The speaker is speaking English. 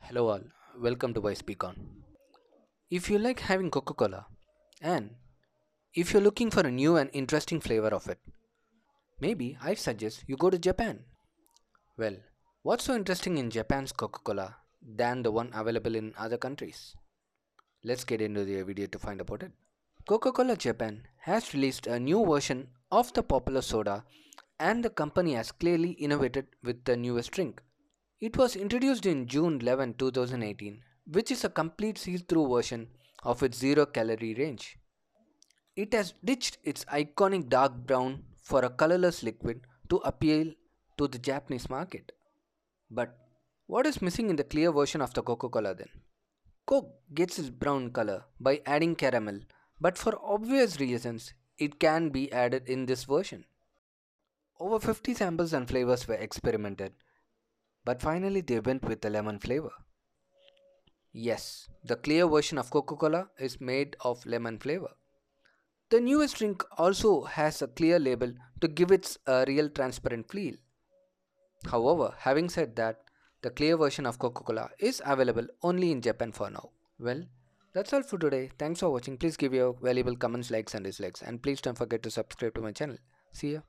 Hello, all. Welcome to Why Speak On. If you like having Coca Cola, and if you're looking for a new and interesting flavor of it, maybe i suggest you go to Japan. Well, what's so interesting in Japan's Coca Cola than the one available in other countries? Let's get into the video to find out about it. Coca Cola Japan has released a new version of the popular soda and the company has clearly innovated with the newest drink. It was introduced in June 11, 2018, which is a complete see-through version of its zero-calorie range. It has ditched its iconic dark brown for a colorless liquid to appeal to the Japanese market. But what is missing in the clear version of the Coca-Cola then? Coke gets its brown color by adding caramel, but for obvious reasons, it can be added in this version. Over 50 samples and flavors were experimented, but finally they went with the lemon flavor. Yes, the clear version of Coca-Cola is made of lemon flavor. The newest drink also has a clear label to give it a real transparent feel. However, having said that, the clear version of Coca-Cola is available only in Japan for now. Well, that's all for today. Thanks for watching. Please give your valuable comments, likes and dislikes. And please don't forget to subscribe to my channel. See ya.